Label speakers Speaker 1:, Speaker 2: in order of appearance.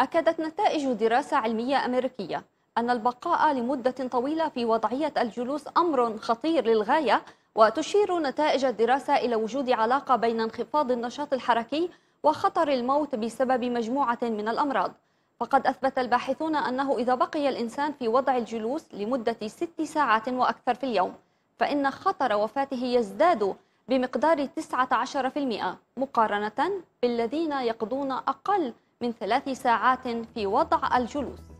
Speaker 1: أكدت نتائج دراسة علمية أمريكية أن البقاء لمدة طويلة في وضعية الجلوس أمر خطير للغاية وتشير نتائج الدراسة إلى وجود علاقة بين انخفاض النشاط الحركي وخطر الموت بسبب مجموعة من الأمراض فقد أثبت الباحثون أنه إذا بقي الإنسان في وضع الجلوس لمدة ست ساعات وأكثر في اليوم فإن خطر وفاته يزداد بمقدار 19% مقارنة بالذين يقضون أقل من ثلاث ساعات في وضع الجلوس